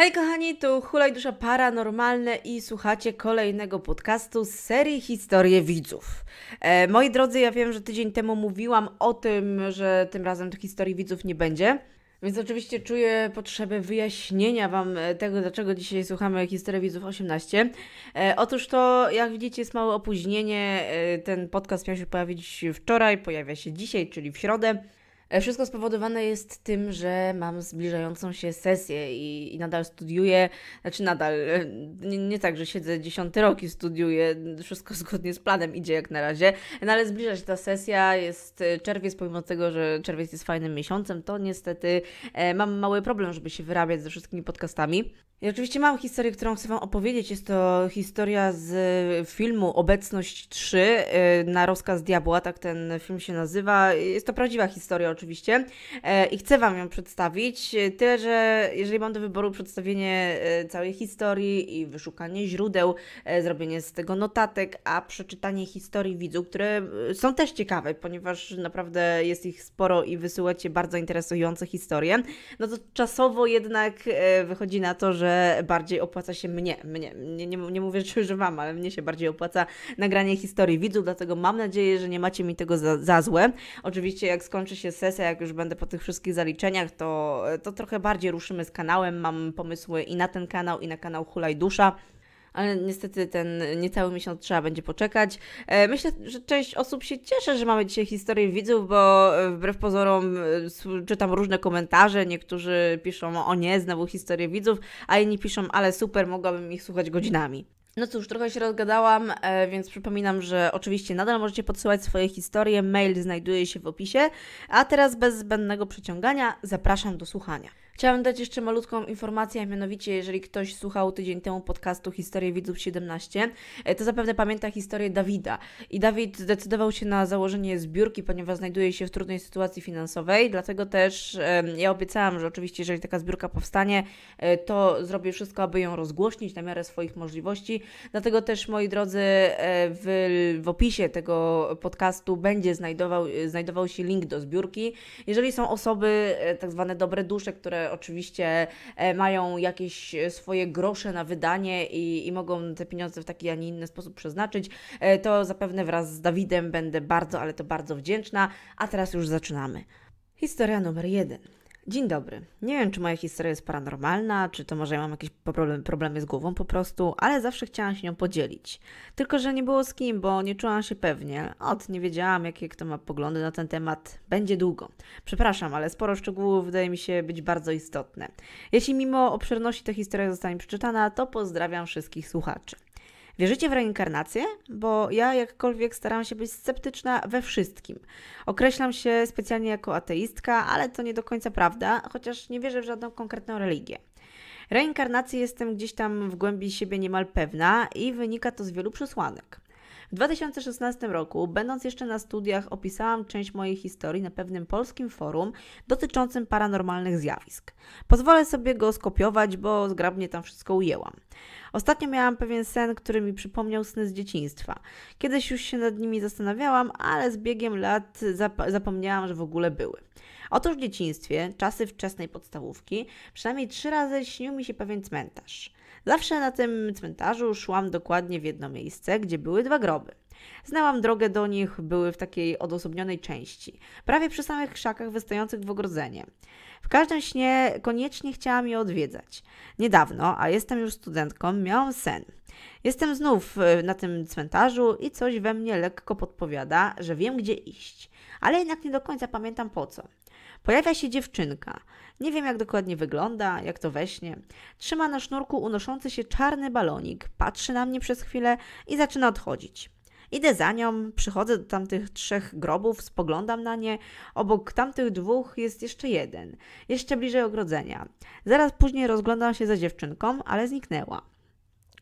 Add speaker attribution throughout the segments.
Speaker 1: Hej kochani, tu Hulaj Dusza Paranormalne i słuchacie kolejnego podcastu z serii Historie Widzów. E, moi drodzy, ja wiem, że tydzień temu mówiłam o tym, że tym razem tych historii widzów nie będzie. Więc oczywiście czuję potrzebę wyjaśnienia Wam e, tego, dlaczego dzisiaj słuchamy Historii Widzów 18. E, otóż to, jak widzicie, jest małe opóźnienie. E, ten podcast miał się pojawić wczoraj, pojawia się dzisiaj, czyli w środę. E, wszystko spowodowane jest tym, że mam zbliżającą się sesję i, i nadal studiuję, znaczy nadal, e, nie, nie, tak, że siedzę dziesiąty rok i studiuję, wszystko zgodnie z planem idzie jak na razie, no ale zbliża się ta sesja, jest e, czerwiec, pomimo tego, że czerwiec jest fajnym miesiącem, to niestety mam mały problem, żeby się wyrabiać ze wszystkimi podcastami. I oczywiście mam historię, którą chcę Wam opowiedzieć. Jest to historia z filmu Obecność 3 na rozkaz diabła, tak ten film się nazywa. Jest to prawdziwa historia oczywiście e, i chcę Wam ją przedstawić. E, tyle, że jeżeli mam do wyboru przedstawienie e, całej historii i wyszukanie źródeł, zrobienie z tego notatek, a przeczytanie historii widzów, które są też ciekawe, ponieważ naprawdę jest ich sporo i wysyłacie bardzo interesujące historie, no to czasowo jednak wychodzi na to, że bardziej opłaca się mnie, mnie, nie, nie, nie mówię, że Wam, ale mnie się bardziej opłaca nagranie historii widzów, dlatego mam nadzieję, że nie macie mi tego za, za złe. Oczywiście jak skończy się sesja, kwestia, jak już będę po tych wszystkich zaliczeniach, to, to trochę bardziej ruszymy z kanałem. Mam pomysły i na ten kanał, i na kanał Hulaj Dusza ale niestety ten niecały miesiąc trzeba będzie poczekać. E, myślę, że część osób się cieszy, że mamy dzisiaj historię widzów, bo e, wbrew pozorom e, czytam różne komentarze, niektórzy piszą o nie, znowu historię widzów, a inni piszą, ale super, mogłabym ich słuchać godzinami. No cóż, trochę się rozgadałam, e, więc przypominam, że oczywiście nadal możecie podsyłać swoje historie. Mail znajduje się w opisie. A teraz bez zbędnego przeciągania zapraszam do słuchania. Chciałam dać jeszcze malutką informację, a mianowicie, jeżeli ktoś słuchał tydzień temu podcastu Historię Widzów 17, e, to zapewne pamięta historię Dawida. I Dawid zdecydował się na założenie zbiórki, ponieważ znajduje się w trudnej sytuacji finansowej, dlatego też ja obiecałam, że oczywiście, jeżeli taka zbiórka powstanie, e, to zrobię wszystko, aby ją rozgłośnić na miarę swoich możliwości. Dlatego też, moi drodzy, e, w, w opisie tego podcastu będzie znajdował, znajdował się link do zbiórki. Jeżeli są osoby, tak zwane dobre dusze, które oczywiście e, mają jakieś swoje grosze na wydanie i, i mogą te pieniądze w taki, a nie inny sposób przeznaczyć, e, to zapewne wraz z Dawidem będę bardzo, ale to bardzo wdzięczna. A teraz już zaczynamy. Historia numer jeden. Dzień dobry. Nie wiem, czy moja historia jest paranormalna, czy to może ja mam jakieś problemy, problemy z głową po prostu, ale zawsze chciałam się nią podzielić. Tylko, że nie było z kim, bo nie czułam się pewnie. Ot, nie wiedziałam, jakie kto ma poglądy na ten temat. Będzie długo. Przepraszam, ale sporo szczegółów wydaje mi się być bardzo istotne. Jeśli mimo obszerności ta historia zostanie przeczytana, to pozdrawiam wszystkich słuchaczy. Wierzycie w reinkarnację? Bo ja jakkolwiek staram się być sceptyczna we wszystkim. Określam się specjalnie jako ateistka, ale to nie do końca prawda, chociaż nie wierzę w żadną konkretną religię. Reinkarnacji jestem gdzieś tam w głębi siebie niemal pewna i wynika to z wielu przesłanek. W 2016 roku, będąc jeszcze na studiach, opisałam część mojej historii na pewnym polskim forum dotyczącym paranormalnych zjawisk. Pozwolę sobie go skopiować, bo zgrabnie tam wszystko ujęłam. Ostatnio miałam pewien sen, który mi przypomniał sny z dzieciństwa. Kiedyś już się nad nimi zastanawiałam, ale z biegiem lat zap zapomniałam, że w ogóle były. Otóż w dzieciństwie, czasy wczesnej podstawówki, przynajmniej trzy razy śnił mi się pewien cmentarz. Zawsze na tym cmentarzu szłam dokładnie w jedno miejsce, gdzie były dwa groby. Znałam drogę do nich, były w takiej odosobnionej części, prawie przy samych krzakach wystających w ogrodzenie. W każdym śnie koniecznie chciałam je odwiedzać. Niedawno, a jestem już studentką, miałam sen. Jestem znów e, na tym cmentarzu i coś we mnie lekko podpowiada, że wiem gdzie iść, ale jednak nie do końca pamiętam po co. Pojawia się dziewczynka. Nie wiem, jak dokładnie wygląda, jak to we śnie. Trzyma na sznurku unoszący się czarny balonik, patrzy na mnie przez chwilę i zaczyna odchodzić. Idę za nią, przychodzę do tamtych trzech grobów, spoglądam na nie. Obok tamtych dwóch jest jeszcze jeden, jeszcze bliżej ogrodzenia. Zaraz później rozglądam się za dziewczynką, ale zniknęła.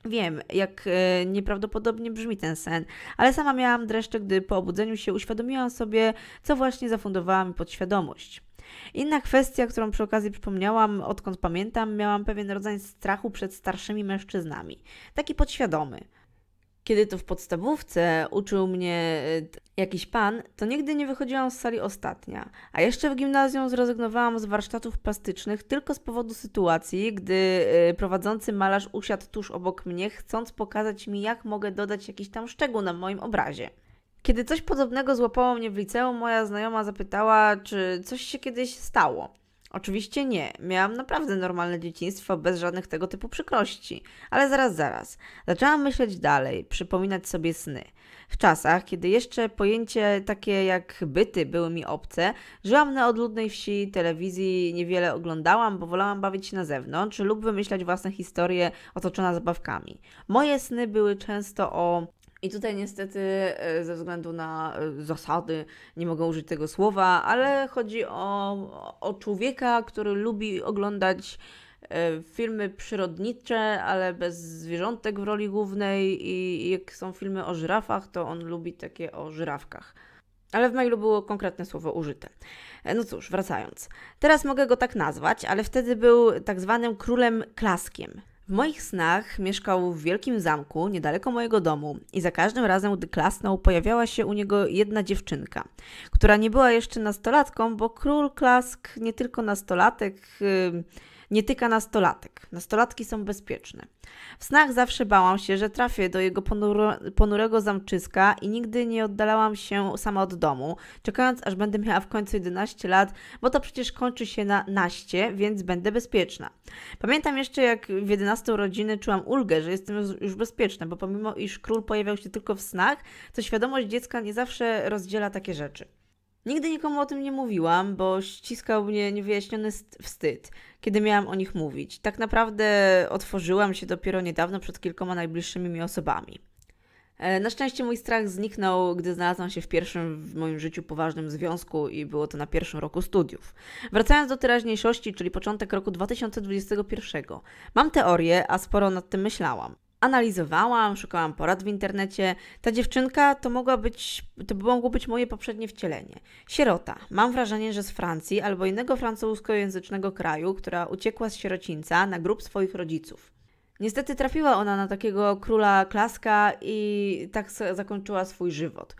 Speaker 1: Wiem, jak e, nieprawdopodobnie brzmi ten sen, ale sama miałam dreszcze, gdy po obudzeniu się uświadomiłam sobie, co właśnie zafundowała mi podświadomość. Inna kwestia, którą przy okazji przypomniałam, odkąd pamiętam, miałam pewien rodzaj strachu przed starszymi mężczyznami, taki podświadomy. Kiedy to w podstawówce uczył mnie e, jakiś pan, to nigdy nie wychodziłam z sali ostatnia. A jeszcze w gimnazjum zrezygnowałam z warsztatów plastycznych tylko z powodu sytuacji, gdy e, prowadzący malarz usiadł tuż obok mnie, chcąc pokazać mi, jak mogę dodać jakiś tam szczegół na moim obrazie. Kiedy coś podobnego złapało mnie w liceum, moja znajoma zapytała, czy coś się kiedyś stało. Oczywiście nie. Miałam naprawdę normalne dzieciństwo, bez żadnych tego typu przykrości. Ale zaraz, zaraz. Zaczęłam myśleć dalej, przypominać sobie sny. W czasach, kiedy jeszcze pojęcie takie jak byty były mi obce, żyłam na odludnej wsi, telewizji niewiele oglądałam, bo wolałam bawić się na zewnątrz lub wymyślać własne historie otoczona zabawkami. Moje sny były często o i tutaj niestety e, ze względu na e, zasady nie mogę użyć tego słowa, ale chodzi o, o człowieka, który lubi oglądać e, filmy przyrodnicze, ale bez zwierzątek w roli głównej i jak są filmy o żyrafach, to on lubi takie o żyrafkach. Ale w mailu było konkretne słowo użyte. No cóż, wracając. Teraz mogę go tak nazwać, ale wtedy był tak zwanym królem klaskiem. W moich snach mieszkał w wielkim zamku niedaleko mojego domu i za każdym razem, gdy klasnął, pojawiała się u niego jedna dziewczynka, która nie była jeszcze nastolatką, bo król klask nie tylko nastolatek. Yy, nie tyka nastolatek. Nastolatki są bezpieczne. W snach zawsze bałam się, że trafię do jego ponuro, ponurego zamczyska i nigdy nie oddalałam się sama od domu, czekając aż będę miała w końcu 11 lat, bo to przecież kończy się na naście, więc będę bezpieczna. Pamiętam jeszcze jak w 11 urodziny czułam ulgę, że jestem już bezpieczna, bo pomimo iż król pojawiał się tylko w snach, to świadomość dziecka nie zawsze rozdziela takie rzeczy. Nigdy nikomu o tym nie mówiłam, bo ściskał mnie niewyjaśniony wstyd kiedy miałam o nich mówić. Tak naprawdę otworzyłam się dopiero niedawno przed kilkoma najbliższymi mi osobami. E, na szczęście mój strach zniknął, gdy znalazłam się w pierwszym w moim życiu poważnym związku i było to na pierwszym roku studiów. Wracając do teraźniejszości, czyli początek roku 2021, mam teorię, a sporo nad tym myślałam analizowałam, szukałam porad w internecie. Ta dziewczynka to mogła być, to mogło być moje poprzednie wcielenie. Sierota. Mam wrażenie, że z Francji albo innego francuskojęzycznego kraju, która uciekła z sierocińca na grób swoich rodziców. Niestety trafiła ona na takiego króla klaska i tak zakończyła swój żywot.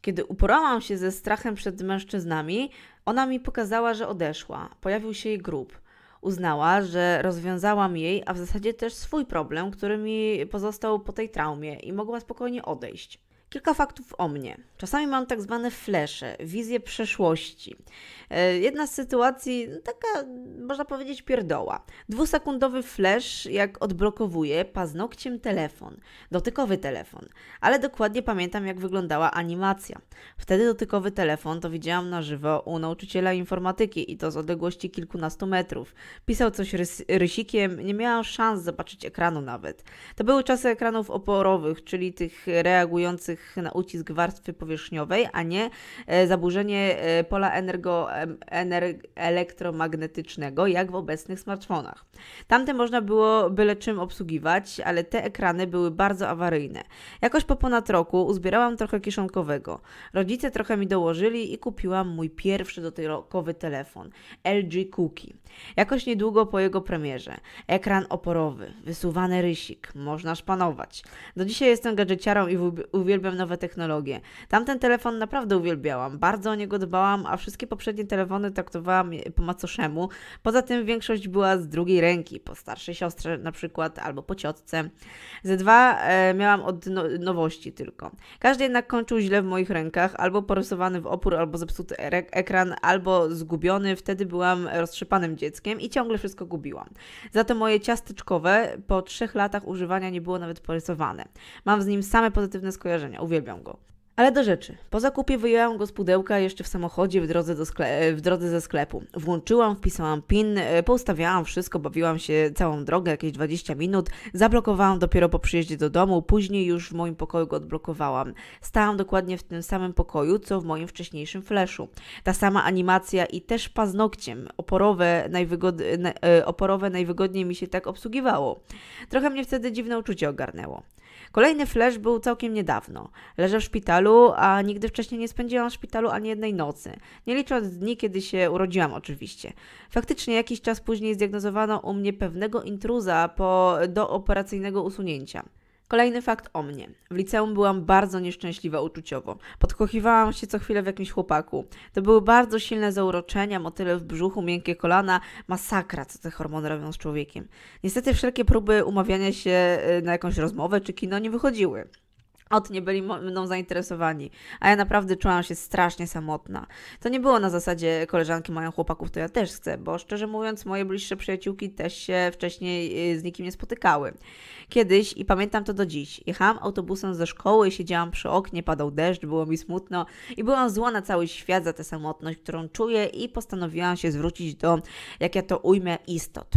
Speaker 1: Kiedy uporałam się ze strachem przed mężczyznami, ona mi pokazała, że odeszła. Pojawił się jej grób uznała, że rozwiązałam jej, a w zasadzie też swój problem, który mi pozostał po tej traumie i mogła spokojnie odejść. Kilka faktów o mnie. Czasami mam tak zwane flesze, wizje przeszłości. E, jedna z sytuacji, no taka można powiedzieć pierdoła. Dwusekundowy flash, jak odblokowuję paznokciem telefon, dotykowy telefon. Ale dokładnie pamiętam, jak wyglądała animacja. Wtedy dotykowy telefon to widziałam na żywo u nauczyciela informatyki i to z odległości kilkunastu metrów. Pisał coś rys rysikiem, nie miałam szans zobaczyć ekranu nawet. To były czasy ekranów oporowych, czyli tych reagujących wpływających na ucisk warstwy powierzchniowej, a nie e, zaburzenie e, pola energo, ener, elektromagnetycznego, jak w obecnych smartfonach. Tamte można było byle czym obsługiwać, ale te ekrany były bardzo awaryjne. Jakoś po ponad roku uzbierałam trochę kieszonkowego. Rodzice trochę mi dołożyli i kupiłam mój pierwszy dotykowy telefon LG Cookie. Jakoś niedługo po jego premierze. Ekran oporowy, wysuwany rysik, można szpanować. Do dzisiaj jestem gadżeciarą i uwielbiam uwielbiam nowe technologie. Tamten telefon naprawdę uwielbiałam, bardzo o niego dbałam, a wszystkie poprzednie telefony traktowałam po macoszemu. Poza tym większość była z drugiej ręki, po starszej siostrze na przykład, albo po ciotce. Ze dwa e, miałam od no nowości tylko. Każdy jednak kończył źle w moich rękach, albo porysowany w opór, albo zepsuty e, ekran, albo zgubiony. Wtedy byłam roztrzepanym dzieckiem i ciągle wszystko gubiłam. Za to moje ciasteczkowe po trzech latach używania nie było nawet porysowane. Mam z nim same pozytywne skojarzenia konia, uwielbiam go. Ale do rzeczy. Po zakupie wyjęłam go z pudełka jeszcze w samochodzie w drodze, do skle w drodze ze sklepu. Włączyłam, wpisałam PIN, e, poustawiałam wszystko, bawiłam się całą drogę, jakieś 20 minut. Zablokowałam dopiero po przyjeździe do domu, później już w moim pokoju go odblokowałam. Stałam dokładnie w tym samym pokoju, co w moim wcześniejszym fleszu. Ta sama animacja i też paznokciem. Oporowe, najwygod e, oporowe najwygodniej mi się tak obsługiwało. Trochę mnie wtedy dziwne uczucie ogarnęło. Kolejny flash był całkiem niedawno. Leżę w szpitalu, a nigdy wcześniej nie spędziłam w szpitalu ani jednej nocy. Nie licząc dni, kiedy się urodziłam oczywiście. Faktycznie jakiś czas później zdiagnozowano u mnie pewnego intruza po dooperacyjnego usunięcia. Kolejny fakt o mnie. W liceum byłam bardzo nieszczęśliwa uczuciowo. Podkochiwałam się co chwilę w jakimś chłopaku. To były bardzo silne zauroczenia, motyle w brzuchu, miękkie kolana, masakra, co te hormony robią z człowiekiem. Niestety wszelkie próby umawiania się y, na jakąś rozmowę czy kino nie wychodziły. Ot nie byli mną zainteresowani, a ja naprawdę czułam się strasznie samotna. To nie było na zasadzie koleżanki mają chłopaków, to ja też chcę, bo szczerze mówiąc moje bliższe przyjaciółki też się wcześniej y, z nikim nie spotykały. Kiedyś, i pamiętam to do dziś, jechałam autobusem ze szkoły, siedziałam przy oknie, padał deszcz, było mi smutno i byłam zła na cały świat za tę samotność, którą czuję i postanowiłam się zwrócić do, jak ja to ujmę, istot.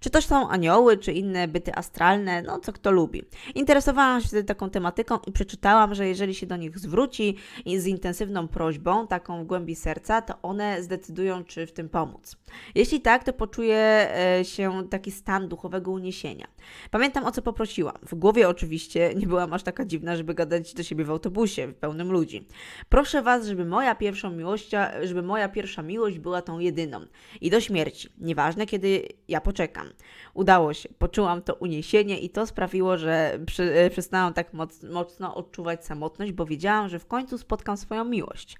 Speaker 1: Czy to są anioły, czy inne byty astralne, no co kto lubi. Interesowałam się taką tematyką i przeczytałam, że jeżeli się do nich zwróci z intensywną prośbą, taką w głębi serca, to one zdecydują, czy w tym pomóc. Jeśli tak, to poczuje się taki stan duchowego uniesienia. Pamiętam, o co poprosiłam. W głowie oczywiście nie byłam aż taka dziwna, żeby gadać do siebie w autobusie pełnym ludzi. Proszę Was, żeby moja pierwsza miłość, żeby moja pierwsza miłość była tą jedyną. I do śmierci. Nieważne, kiedy ja poczekam. Udało się. Poczułam to uniesienie i to sprawiło, że przy, e, przestałam tak moc, mocno mocno odczuwać samotność, bo wiedziałam, że w końcu spotkam swoją miłość.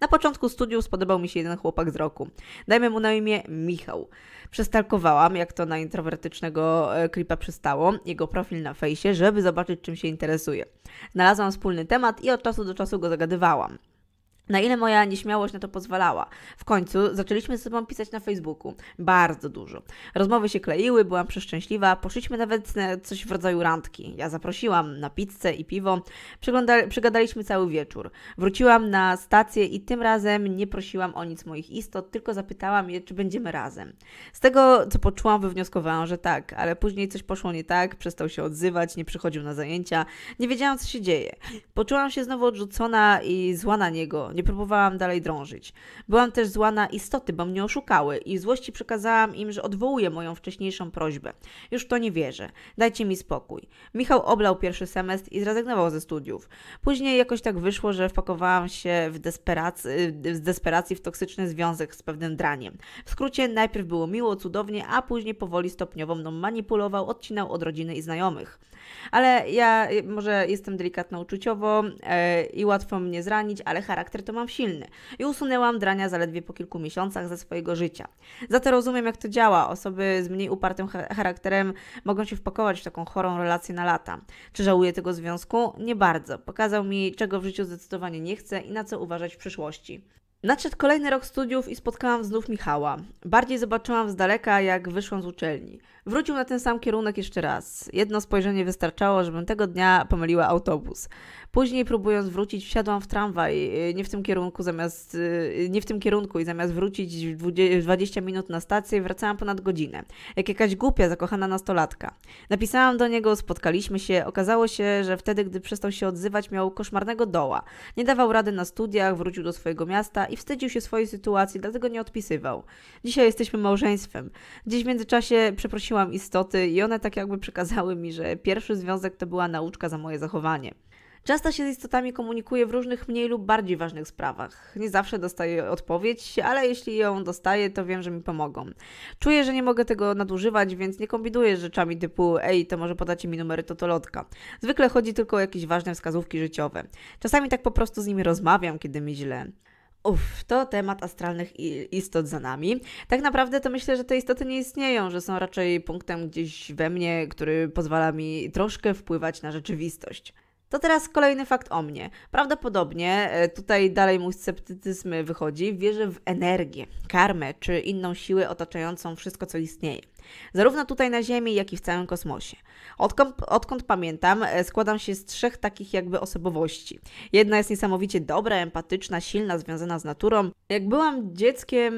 Speaker 1: Na początku studiów spodobał mi się jeden chłopak z roku. Dajmy mu na imię Michał. Przestalkowałam, jak to na introwertycznego e, klipa przystało, jego profil na fejsie, żeby zobaczyć czym się interesuje. Znalazłam wspólny temat i od czasu do czasu go zagadywałam. Na ile moja nieśmiałość na to pozwalała. W końcu zaczęliśmy ze sobą pisać na Facebooku. Bardzo dużo. Rozmowy się kleiły, byłam przeszczęśliwa. Poszliśmy nawet na coś w rodzaju randki. Ja zaprosiłam na pizzę i piwo. Przegląda- przegadaliśmy cały wieczór. Wróciłam na stację i tym razem nie prosiłam o nic moich istot, tylko zapytałam je, czy będziemy razem. Z tego, co poczułam, wywnioskowałam, że tak, ale później coś poszło nie tak, przestał się odzywać, nie przychodził na zajęcia. Nie wiedziałam, co się dzieje. Poczułam się znowu odrzucona i zła na niego nie próbowałam dalej drążyć. Byłam też zła na istoty, bo mnie oszukały i złości przekazałam im, że odwołuję moją wcześniejszą prośbę. Już w to nie wierzę. Dajcie mi spokój. Michał oblał pierwszy semestr i zrezygnował ze studiów. Później jakoś tak wyszło, że wpakowałam się w, w desperacji w toksyczny związek z pewnym draniem. W skrócie najpierw było miło, cudownie, a później powoli stopniowo mną manipulował, odcinał od rodziny i znajomych. Ale ja może jestem delikatna uczuciowo yy, i łatwo mnie zranić, ale charakter to mam silny. I usunęłam drania zaledwie po kilku miesiącach ze swojego życia. Za to rozumiem, jak to działa. Osoby z mniej upartym charakterem mogą się wpakować w taką chorą relację na lata. Czy żałuję tego związku? Nie bardzo. Pokazał mi, czego w życiu zdecydowanie nie chcę i na co uważać w przyszłości. Nadszedł kolejny rok studiów i spotkałam znów Michała. Bardziej zobaczyłam z daleka, jak wyszłam z uczelni. Wrócił na ten sam kierunek jeszcze raz. Jedno spojrzenie wystarczało, żebym tego dnia pomyliła autobus. Później próbując wrócić, wsiadłam w tramwaj, nie w tym kierunku, zamiast, nie w tym kierunku i zamiast wrócić 20 minut na stację, wracałam ponad godzinę. Jak jakaś głupia, zakochana nastolatka. Napisałam do niego, spotkaliśmy się, okazało się, że wtedy, gdy przestał się odzywać, miał koszmarnego doła. Nie dawał rady na studiach, wrócił do swojego miasta i wstydził się swojej sytuacji, dlatego nie odpisywał. Dzisiaj jesteśmy małżeństwem. Gdzieś w międzyczasie przeprosiłam przenosiłam istoty i one tak jakby przekazały mi, że pierwszy związek to była nauczka za moje zachowanie. Często się z istotami komunikuję w różnych mniej lub bardziej ważnych sprawach. Nie zawsze dostaję odpowiedź, ale jeśli ją dostaję, to wiem, że mi pomogą. Czuję, że nie mogę tego nadużywać, więc nie kombinuję z rzeczami typu ej, to może podacie mi numery totolotka. Zwykle chodzi tylko o jakieś ważne wskazówki życiowe. Czasami tak po prostu z nimi rozmawiam, kiedy mi źle. Uff, to temat astralnych istot za nami. Tak naprawdę to myślę, że te istoty nie istnieją, że są raczej punktem gdzieś we mnie, który pozwala mi troszkę wpływać na rzeczywistość. To teraz kolejny fakt o mnie. Prawdopodobnie, e, tutaj dalej mój sceptycyzm wychodzi, wierzę w energię, karmę czy inną siłę otaczającą wszystko, co istnieje. Zarówno tutaj na Ziemi, jak i w całym kosmosie. Odkąd, odkąd pamiętam, e, składam się z trzech takich jakby osobowości. Jedna jest niesamowicie dobra, empatyczna, silna, związana z naturą. Jak byłam dzieckiem,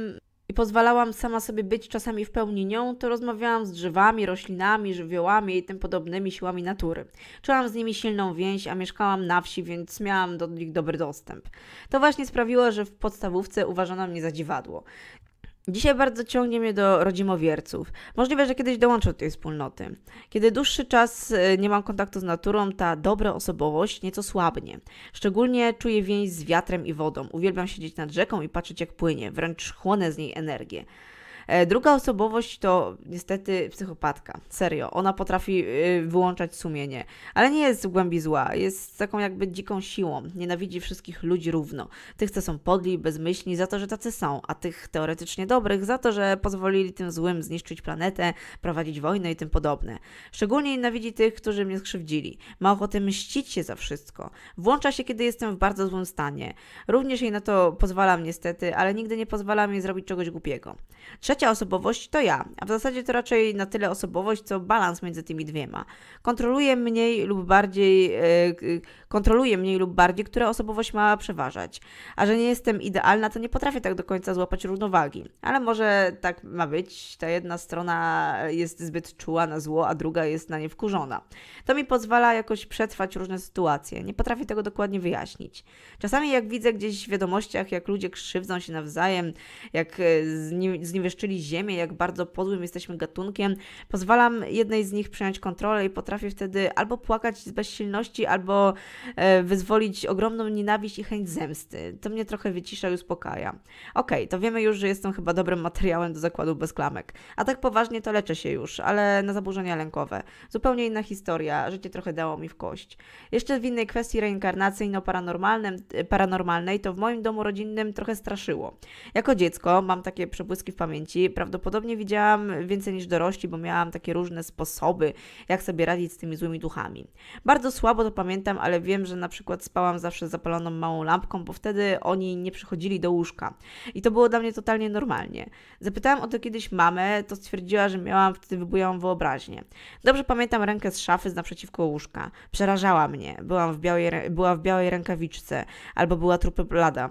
Speaker 1: i pozwalałam sama sobie być czasami w pełni nią, to rozmawiałam z drzewami, roślinami, żywiołami i tym podobnymi siłami natury. Czułam z nimi silną więź, a mieszkałam na wsi, więc miałam do nich dobry dostęp. To właśnie sprawiło, że w podstawówce uważano mnie za dziwadło. Dzisiaj bardzo ciągnie mnie do rodzimowierców. Możliwe, że kiedyś dołączę do tej wspólnoty. Kiedy dłuższy czas y, nie mam kontaktu z naturą, ta dobra osobowość nieco słabnie. Szczególnie czuję więź z wiatrem i wodą. Uwielbiam siedzieć nad rzeką i patrzeć jak płynie, wręcz chłonę z niej energię. E, druga osobowość to niestety psychopatka. Serio. Ona potrafi y, wyłączać sumienie, ale nie jest w głębi zła. Jest taką jakby dziką siłą. Nienawidzi wszystkich ludzi równo. Tych, co są podli, bezmyślni za to, że tacy są, a tych teoretycznie dobrych za to, że pozwolili tym złym zniszczyć planetę, prowadzić wojnę i tym podobne. Szczególnie nienawidzi tych, którzy mnie skrzywdzili. Ma ochotę mścić się za wszystko. Włącza się, kiedy jestem w bardzo złym stanie. Również jej na to pozwalam niestety, ale nigdy nie pozwalam jej zrobić czegoś głupiego. Trzecia Trzecia osobowość to ja, a w zasadzie to raczej na tyle osobowość, co balans między tymi dwiema. Kontroluję mniej lub bardziej, kontroluje mniej lub bardziej, e, która osobowość ma przeważać. A że nie jestem idealna, to nie potrafię tak do końca złapać równowagi. Ale może tak ma być, ta jedna strona jest zbyt czuła na zło, a druga jest na nie wkurzona. To mi pozwala jakoś przetrwać różne sytuacje. Nie potrafię tego dokładnie wyjaśnić. Czasami jak widzę gdzieś w wiadomościach, jak ludzie krzywdzą się nawzajem, jak e, zniwieszczyli czyli Ziemię, jak bardzo podłym jesteśmy gatunkiem. Pozwalam jednej z nich przejąć kontrolę i potrafię wtedy albo płakać z bezsilności, albo e, wyzwolić ogromną nienawiść i chęć zemsty. To mnie trochę wycisza i uspokaja. Okej, okay, to wiemy już, że jestem chyba dobrym materiałem do zakładu bez klamek. A tak poważnie to leczę się już, ale na zaburzenia lękowe. Zupełnie inna historia, życie trochę dało mi w kość. Jeszcze w innej kwestii reinkarnacyjno-paranormalnej, e, to w moim domu rodzinnym trochę straszyło. Jako dziecko mam takie przebłyski w pamięci, dzieci. Prawdopodobnie widziałam więcej niż dorośli, bo miałam takie różne sposoby, jak sobie radzić z tymi złymi duchami. Bardzo słabo to pamiętam, ale wiem, że na przykład spałam zawsze zapaloną małą lampką, bo wtedy oni nie przychodzili do łóżka. I to było dla mnie totalnie normalnie. Zapytałam o to kiedyś mamę, to stwierdziła, że miałam wtedy wybujałą wyobraźnię. Dobrze pamiętam rękę z szafy z naprzeciwko łóżka. Przerażała mnie. Byłam w białej, była w białej rękawiczce albo była trupy blada.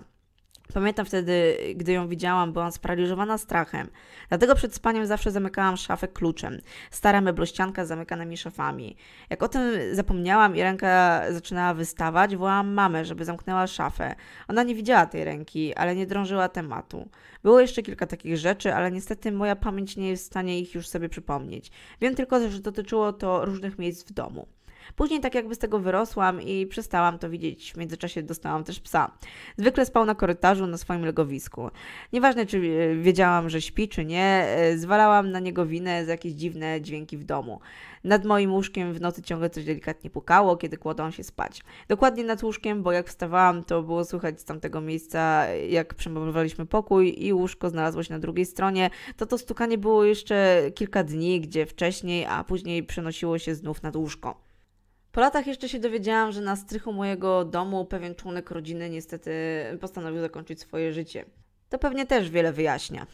Speaker 1: Pamiętam wtedy, gdy ją widziałam, byłam sparaliżowana strachem. Dlatego przed spaniem zawsze zamykałam szafę kluczem. Stara meblościanka z zamykanymi szafami. Jak o tym zapomniałam i ręka zaczynała wystawać, wołałam mamę, żeby zamknęła szafę. Ona nie widziała tej ręki, ale nie drążyła tematu. Było jeszcze kilka takich rzeczy, ale niestety moja pamięć nie jest w stanie ich już sobie przypomnieć. Wiem tylko, że dotyczyło to różnych miejsc w domu. Później tak jakby z tego wyrosłam i przestałam to widzieć. W międzyczasie dostałam też psa. Zwykle spał na korytarzu na swoim legowisku. Nieważne, czy e, wiedziałam, że śpi, czy nie, e, zwalałam na niego winę za jakieś dziwne dźwięki w domu. Nad moim łóżkiem w nocy ciągle coś delikatnie pukało, kiedy kładłam się spać. Dokładnie nad łóżkiem, bo jak wstawałam, to było słychać z tamtego miejsca, jak przemoblowaliśmy pokój i łóżko znalazło się na drugiej stronie. To to stukanie było jeszcze kilka dni, gdzie wcześniej, a później przenosiło się znów nad łóżko. Po latach jeszcze się dowiedziałam, że na strychu mojego domu pewien członek rodziny niestety postanowił zakończyć swoje życie. To pewnie też wiele wyjaśnia.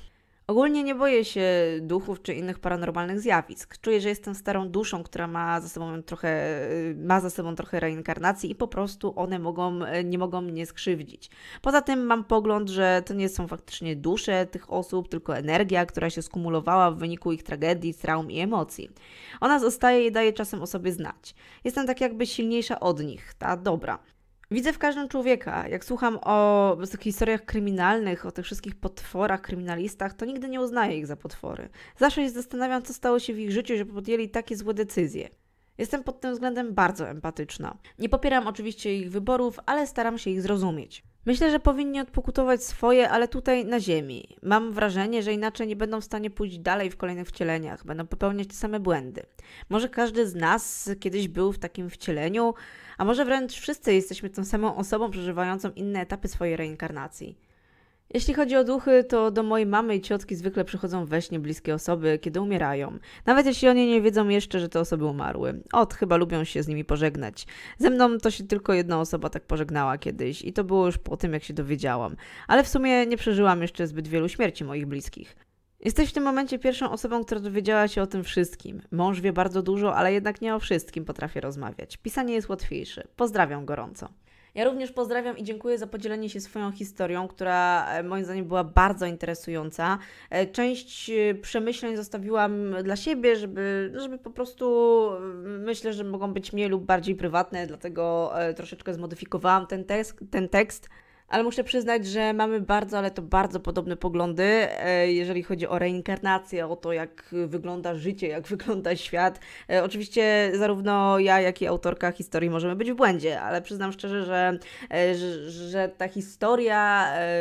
Speaker 1: Ogólnie nie boję się duchów czy innych paranormalnych zjawisk. Czuję, że jestem starą duszą, która ma za sobą trochę, y, ma za sobą trochę reinkarnacji i po prostu one mogą, y, nie mogą mnie skrzywdzić. Poza tym mam pogląd, że to nie są faktycznie dusze tych osób, tylko energia, która się skumulowała w wyniku ich tragedii, traum i emocji. Ona zostaje i daje czasem o sobie znać. Jestem tak jakby silniejsza od nich, ta dobra. Widzę w każdym człowieka. Jak słucham o historiach kryminalnych, o tych wszystkich potworach, kryminalistach, to nigdy nie uznaję ich za potwory. Zawsze się zastanawiam, co stało się w ich życiu, że podjęli takie złe decyzje. Jestem pod tym względem bardzo empatyczna. Nie popieram oczywiście ich wyborów, ale staram się ich zrozumieć. Myślę, że powinni odpokutować swoje, ale tutaj na ziemi. Mam wrażenie, że inaczej nie będą w stanie pójść dalej w kolejnych wcieleniach, będą popełniać te same błędy. Może każdy z nas kiedyś był w takim wcieleniu, a może wręcz wszyscy jesteśmy tą samą osobą przeżywającą inne etapy swojej reinkarnacji. Jeśli chodzi o duchy, to do mojej mamy i ciotki zwykle przychodzą we śnie bliskie osoby, kiedy umierają. Nawet jeśli oni nie wiedzą jeszcze, że te osoby umarły. Ot, chyba lubią się z nimi pożegnać. Ze mną to się tylko jedna osoba tak pożegnała kiedyś i to było już po tym, jak się dowiedziałam. Ale w sumie nie przeżyłam jeszcze zbyt wielu śmierci moich bliskich. Jesteś w tym momencie pierwszą osobą, która dowiedziała się o tym wszystkim. Mąż wie bardzo dużo, ale jednak nie o wszystkim potrafię rozmawiać. Pisanie jest łatwiejsze. Pozdrawiam gorąco. Ja również pozdrawiam i dziękuję za podzielenie się swoją historią, która e, moim zdaniem była bardzo interesująca. E, część e, przemyśleń zostawiłam dla siebie, żeby, żeby po prostu mm, myślę, że mogą być mniej lub bardziej prywatne, dlatego troszeczkę zmodyfikowałam ten tekst. Ten tekst ale muszę przyznać, że mamy bardzo, ale to bardzo podobne poglądy, e, jeżeli chodzi o reinkarnację, o to, jak wygląda życie, jak wygląda świat. E, oczywiście zarówno ja, jak i autorka historii możemy być w błędzie, ale przyznam szczerze, że, e, że, że ta historia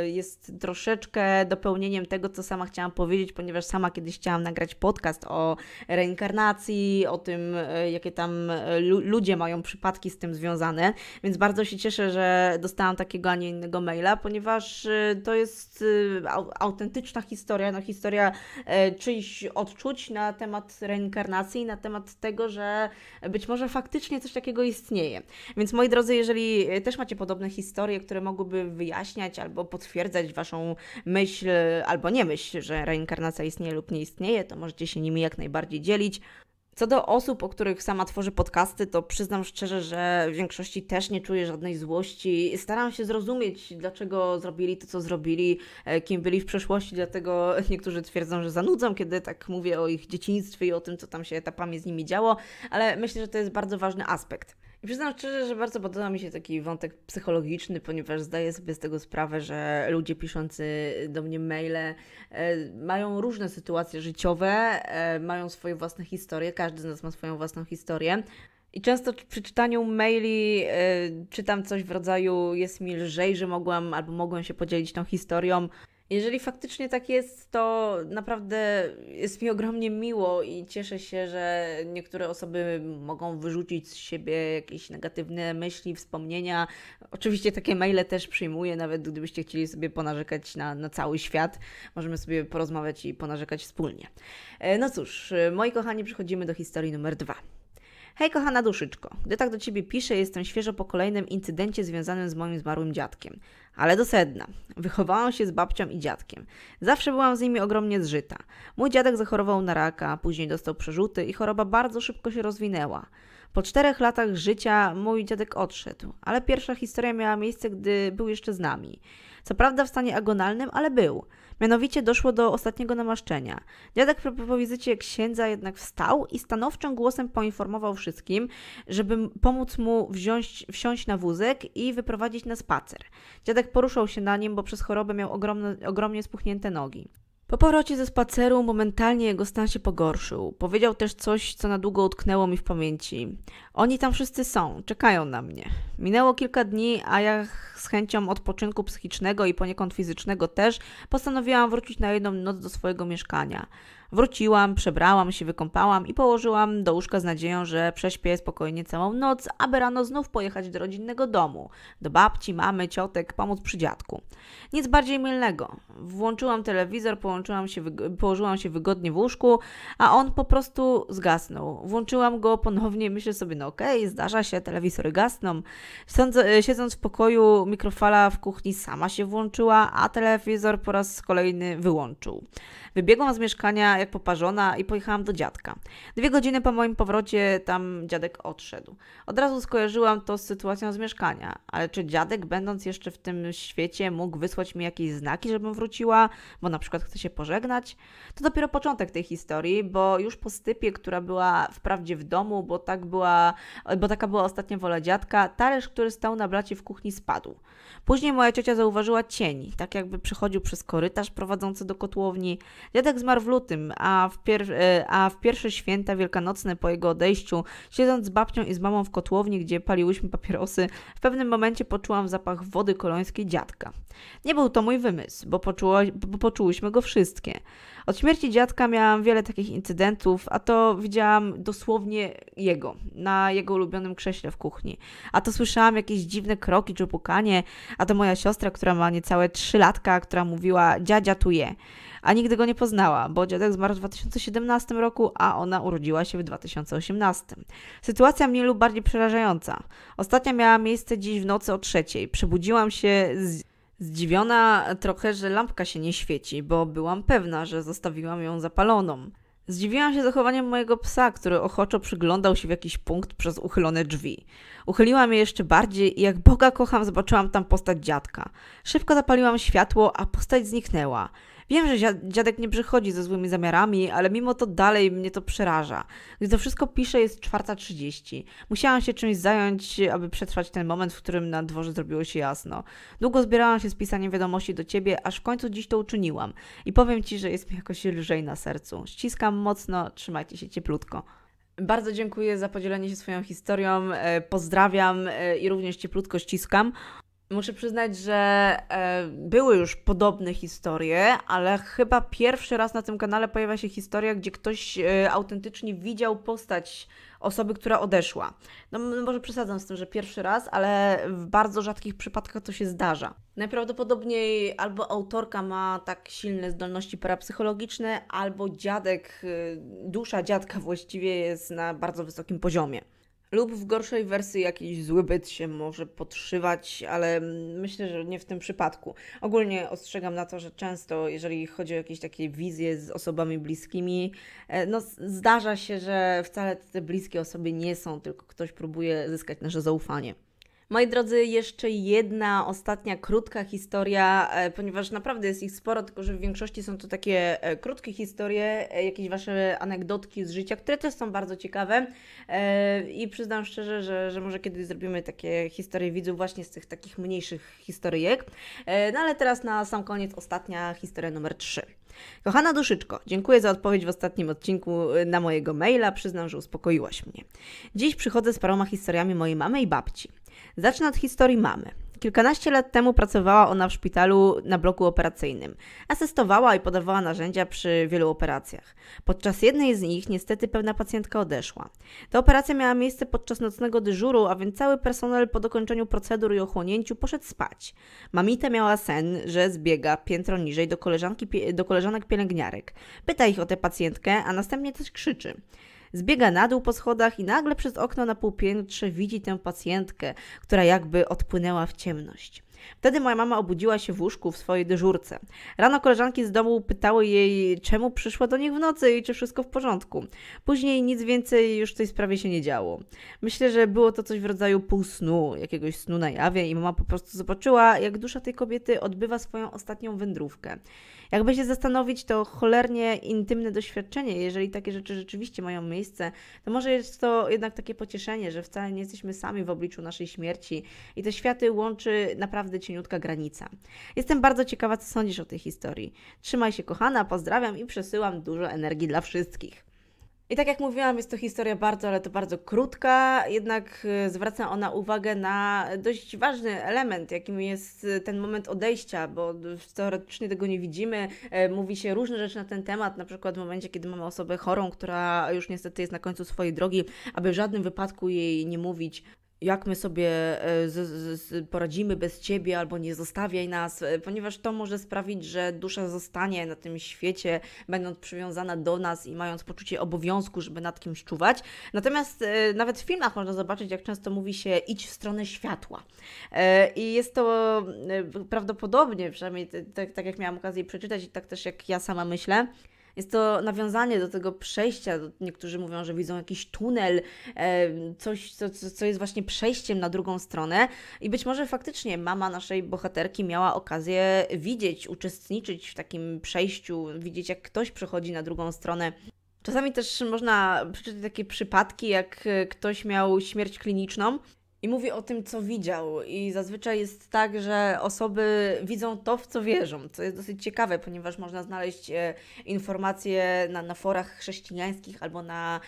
Speaker 1: jest troszeczkę dopełnieniem tego, co sama chciałam powiedzieć, ponieważ sama kiedyś chciałam nagrać podcast o reinkarnacji, o tym, jakie tam ludzie mają przypadki z tym związane, więc bardzo się cieszę, że dostałam takiego, a nie innego maila, ponieważ y, to jest y, autentyczna historia, no historia e, czyichś odczuć na temat reinkarnacji, na temat tego, że być może faktycznie coś takiego istnieje. Więc moi drodzy, jeżeli też macie podobne historie, które mogłyby wyjaśniać albo potwierdzać Waszą myśl albo nie myśl, że reinkarnacja istnieje lub nie istnieje, to możecie się nimi jak najbardziej dzielić. Co do osób, o których sama tworzy podcasty, to przyznam szczerze, że w większości też nie czuję żadnej złości. Staram się zrozumieć, dlaczego zrobili to, co zrobili, e, kim byli w przeszłości, dlatego niektórzy twierdzą, że zanudzam, kiedy tak mówię o ich dzieciństwie i o tym, co tam się etapami z nimi działo, ale myślę, że to jest bardzo ważny aspekt. I przyznam szczerze, że bardzo podoba mi się taki wątek psychologiczny, ponieważ zdaję sobie z tego sprawę, że ludzie piszący do mnie maile e, mają różne sytuacje życiowe, e, mają swoje własne historie, każdy z nas ma swoją własną historię. I często przy czytaniu maili e, czytam coś w rodzaju jest mi lżej, że mogłam albo mogłem się podzielić tą historią. Jeżeli faktycznie tak jest, to naprawdę jest mi ogromnie miło i cieszę się, że niektóre osoby mogą wyrzucić z siebie jakieś negatywne myśli, wspomnienia. Oczywiście takie maile też przyjmuję, nawet gdybyście chcieli sobie ponarzekać na, na cały świat, możemy sobie porozmawiać i ponarzekać wspólnie. E, no cóż, e, moi kochani, przechodzimy do historii numer dwa. Hej kochana duszyczko, gdy tak do Ciebie piszę, jestem świeżo po kolejnym incydencie związanym z moim zmarłym dziadkiem. Ale do sedna. Wychowałam się z babcią i dziadkiem. Zawsze byłam z nimi ogromnie zżyta. Mój dziadek zachorował na raka, później dostał przerzuty i choroba bardzo szybko się rozwinęła. Po czterech latach życia mój dziadek odszedł, ale pierwsza historia miała miejsce, gdy był jeszcze z nami. Co prawda w stanie agonalnym, ale był. Mianowicie doszło do ostatniego namaszczenia. Dziadek po wizycie księdza jednak wstał i stanowczym głosem poinformował wszystkim, żeby pomóc mu wziąć, wsiąść na wózek i wyprowadzić na spacer. Dziadek poruszał się na nim, bo przez chorobę miał ogromne, ogromnie spuchnięte nogi. Po powrocie ze spaceru momentalnie jego stan się pogorszył. Powiedział też coś, co na długo utknęło mi w pamięci. Oni tam wszyscy są, czekają na mnie. Minęło kilka dni, a ja z chęcią odpoczynku psychicznego i poniekąd fizycznego też postanowiłam wrócić na jedną noc do swojego mieszkania. Wróciłam, przebrałam się, wykąpałam i położyłam do łóżka z nadzieją, że prześpię spokojnie całą noc, aby rano znów pojechać do rodzinnego domu, do babci, mamy, ciotek, pomóc przy dziadku. Nic bardziej mylnego. Włączyłam telewizor, połączyłam się, położyłam się wygodnie w łóżku, a on po prostu zgasnął. Włączyłam go ponownie, myślę sobie, no okej, okay, zdarza się, telewizory gasną. Siedząc w pokoju, mikrofala w kuchni sama się włączyła, a telewizor po raz kolejny wyłączył. Wybiegłam z mieszkania jak poparzona i pojechałam do dziadka. Dwie godziny po moim powrocie tam dziadek odszedł. Od razu skojarzyłam to z sytuacją z mieszkania, ale czy dziadek, będąc jeszcze w tym świecie, mógł wysłać mi jakieś znaki, żebym wróciła, bo na przykład chce się pożegnać? To dopiero początek tej historii, bo już po stypie, która była wprawdzie w domu, bo, tak była, bo taka była ostatnia wola dziadka, talerz, który stał na blacie w kuchni, spadł. Później moja ciocia zauważyła cień, tak jakby przechodził przez korytarz prowadzący do kotłowni. Dziadek zmarł w lutym, a w, pier- e, a w pierwsze święta wielkanocne po jego odejściu, siedząc z babcią i z mamą w kotłowni, gdzie paliłyśmy papierosy, w pewnym momencie poczułam zapach wody kolońskiej dziadka. Nie był to mój wymysł, bo, poczuło, bo poczułyśmy go wszystkie. Od śmierci dziadka miałam wiele takich incydentów, a to widziałam dosłownie jego, na jego ulubionym krześle w kuchni. A to słyszałam jakieś dziwne kroki czy pukanie, a to moja siostra, która ma niecałe 3 latka, która mówiła dziadzia tu je. A nigdy go nie poznała, bo dziadek zmarł w 2017 roku, a ona urodziła się w 2018. Sytuacja mniej lub bardziej przerażająca. Ostatnia miała miejsce dziś w nocy o trzeciej. Przebudziłam się z Zdziwiona trochę, że lampka się nie świeci, bo byłam pewna, że zostawiłam ją zapaloną. Zdziwiłam się zachowaniem mojego psa, który ochoczo przyglądał się w jakiś punkt przez uchylone drzwi. Uchyliłam je jeszcze bardziej i jak Boga kocham, zobaczyłam tam postać dziadka. Szybko zapaliłam światło, a postać zniknęła. Wiem, że dziadek nie przychodzi ze złymi zamiarami, ale mimo to dalej mnie to przeraża. Gdy to wszystko piszę, jest 4.30. Musiałam się czymś zająć, aby przetrwać ten moment, w którym na dworze zrobiło się jasno. Długo zbierałam się z pisaniem wiadomości do ciebie, aż w końcu dziś to uczyniłam. I powiem ci, że jest mi jakoś lżej na sercu. Ściskam mocno, trzymajcie się cieplutko. Bardzo dziękuję za podzielenie się swoją historią. E, pozdrawiam e, i również cieplutko ściskam. Muszę przyznać, że e, były już podobne historie, ale chyba pierwszy raz na tym kanale pojawia się historia, gdzie ktoś e, autentycznie widział postać osoby, która odeszła. No może przesadzam z tym, że pierwszy raz, ale w bardzo rzadkich przypadkach to się zdarza. Najprawdopodobniej albo autorka ma tak silne zdolności parapsychologiczne, albo dziadek, e, dusza dziadka właściwie jest na bardzo wysokim poziomie lub w gorszej wersji jakiś zły byt się może podszywać, ale myślę, że nie w tym przypadku. Ogólnie ostrzegam na to, że często, jeżeli chodzi o jakieś takie wizje z osobami bliskimi, e, no zdarza się, że wcale te bliskie osoby nie są, tylko ktoś próbuje zyskać nasze zaufanie. Moi drodzy, jeszcze jedna ostatnia krótka historia, e, ponieważ naprawdę jest ich sporo, tylko że w większości są to takie e, krótkie historie, e, jakieś wasze anegdotki z życia, które też są bardzo ciekawe. I przyznam szczerze, że, że może kiedyś zrobimy takie historie widzów właśnie z tych takich mniejszych historyjek. No ale teraz na sam koniec ostatnia historia numer 3. Kochana duszyczko, dziękuję za odpowiedź w ostatnim odcinku na mojego maila. Przyznam, że uspokoiłaś mnie. Dziś przychodzę z paroma historiami mojej mamy i babci. Zacznę od historii mamy. Kilkanaście lat temu pracowała ona w szpitalu na bloku operacyjnym. Asystowała i podawała narzędzia przy wielu operacjach. Podczas jednej z nich niestety pewna pacjentka odeszła. Ta operacja miała miejsce podczas nocnego dyżuru, a więc cały personel po dokończeniu procedur i ochłonięciu poszedł spać. Mamita miała sen, że zbiega piętro niżej do, koleżanki, do koleżanek pielęgniarek. Pyta ich o tę pacjentkę, a następnie też krzyczy. Zbiega na dół po schodach i nagle przez okno na półpiętrze widzi tę pacjentkę, która jakby odpłynęła w ciemność. Wtedy moja mama obudziła się w łóżku w swojej dyżurce. Rano koleżanki z domu pytały jej, czemu przyszła do nich w nocy i czy wszystko w porządku. Później nic więcej już w tej sprawie się nie działo. Myślę, że było to coś w rodzaju półsnu, jakiegoś snu na jawie i mama po prostu zobaczyła, jak dusza tej kobiety odbywa swoją ostatnią wędrówkę. Jakby się zastanowić, to cholernie intymne doświadczenie, jeżeli takie rzeczy rzeczywiście mają miejsce, to może jest to jednak takie pocieszenie, że wcale nie jesteśmy sami w obliczu naszej śmierci i te światy łączy naprawdę cieniutka granica. Jestem bardzo ciekawa, co sądzisz o tej historii. Trzymaj się kochana, pozdrawiam i przesyłam dużo energii dla wszystkich. I tak jak mówiłam, jest to historia bardzo, ale to bardzo krótka, jednak e, zwraca ona uwagę na dość ważny element, jakim jest e, ten moment odejścia, bo teoretycznie tego nie widzimy. E, mówi się różne rzeczy na ten temat, na przykład w momencie, kiedy mamy osobę chorą, która już niestety jest na końcu swojej drogi, aby w żadnym wypadku jej nie mówić, jak my sobie e, z, z, z poradzimy bez ciebie, albo nie zostawiaj nas, e, ponieważ to może sprawić, że dusza zostanie na tym świecie, będąc przywiązana do nas i mając poczucie obowiązku, żeby nad kimś czuwać. Natomiast e, nawet w filmach można zobaczyć, jak często mówi się idź w stronę światła. E, I jest to e, prawdopodobnie, przynajmniej tak, tak jak miałam okazję przeczytać i tak też jak ja sama myślę, jest to nawiązanie do tego przejścia. Niektórzy mówią, że widzą jakiś tunel, e, coś, co, co jest właśnie przejściem na drugą stronę. I być może faktycznie mama naszej bohaterki miała okazję widzieć, uczestniczyć w takim przejściu, widzieć, jak ktoś przechodzi na drugą stronę. Czasami też można przeczytać takie przypadki, jak ktoś miał śmierć kliniczną i mówi o tym, co widział. I zazwyczaj jest tak, że osoby widzą to, w co wierzą, co jest dosyć ciekawe, ponieważ można znaleźć e, informacje na, na forach chrześcijańskich albo na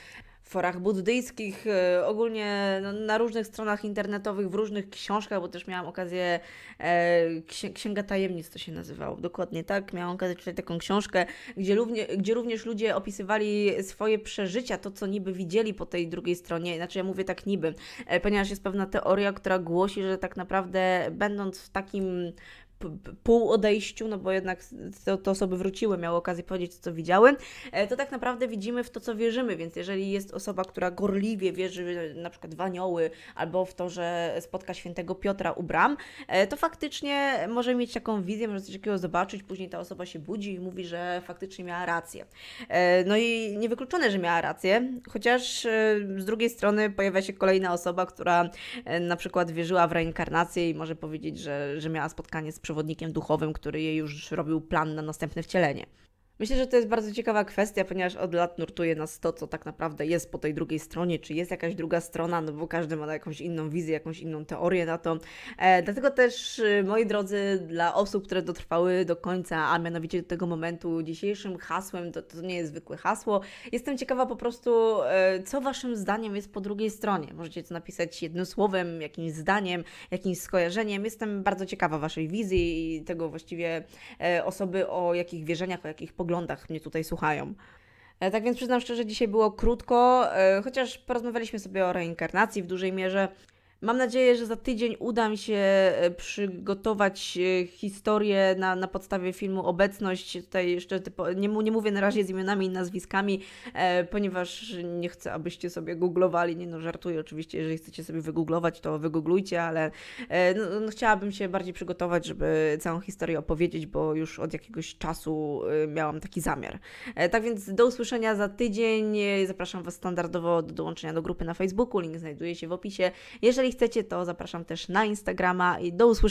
Speaker 1: forach buddyjskich, e, ogólnie no, na różnych stronach internetowych, w różnych książkach, bo też miałam okazję, e, Księga Tajemnic to się nazywało, dokładnie tak, miałam okazję czytać taką książkę, gdzie, również, gdzie również ludzie opisywali swoje przeżycia, to co niby widzieli po tej drugiej stronie, znaczy ja mówię tak niby, e, ponieważ jest pewna teoria, która głosi, że tak naprawdę będąc w takim pół odejściu, no bo jednak to, to osoby wróciły, miały okazję powiedzieć, co widziały, e, to tak naprawdę widzimy w to, co wierzymy, więc jeżeli jest osoba, która gorliwie wierzy na przykład w anioły albo w to, że spotka świętego Piotra u bram, e, to faktycznie może mieć taką wizję, może coś takiego zobaczyć, później ta osoba się budzi i mówi, że faktycznie miała rację. E, no i niewykluczone, że miała rację, chociaż z drugiej strony pojawia się kolejna osoba, która na przykład wierzyła w reinkarnację i może powiedzieć, że, że miała spotkanie z przodem przewodnikiem duchowym, który jej już robił plan na następne wcielenie. Myślę, że to jest bardzo ciekawa kwestia, ponieważ od lat nurtuje nas to, co tak naprawdę jest po tej drugiej stronie, czy jest jakaś druga strona, no bo każdy ma jakąś inną wizję, jakąś inną teorię na to. E, dlatego też, y, moi drodzy, dla osób, które dotrwały do końca, a mianowicie do tego momentu, dzisiejszym hasłem, to, to nie jest zwykłe hasło, jestem ciekawa po prostu, e, co Waszym zdaniem jest po drugiej stronie. Możecie to napisać jednym słowem, jakimś zdaniem, jakimś skojarzeniem. Jestem bardzo ciekawa Waszej wizji i tego właściwie e, osoby, o jakich wierzeniach, o jakich poglądach mnie tutaj słuchają. E, tak więc przyznam szczerze, dzisiaj było krótko, e, chociaż porozmawialiśmy sobie o reinkarnacji w dużej mierze. Mam nadzieję, że za tydzień uda mi się e, przygotować e, historię na, na podstawie filmu Obecność. Tutaj jeszcze nie, nie mówię na razie z imionami i nazwiskami, e, ponieważ nie chcę, abyście sobie googlowali. Nie no, żartuję oczywiście, jeżeli chcecie sobie wygooglować, to wygooglujcie, ale e, no, no, chciałabym się bardziej przygotować, żeby całą historię opowiedzieć, bo już od jakiegoś czasu e, miałam taki zamiar. E, tak więc do usłyszenia za tydzień. Zapraszam Was standardowo do dołączenia do grupy na Facebooku. Link znajduje się w opisie. Jeżeli chcecie, to zapraszam też na Instagrama i do usłyszenia.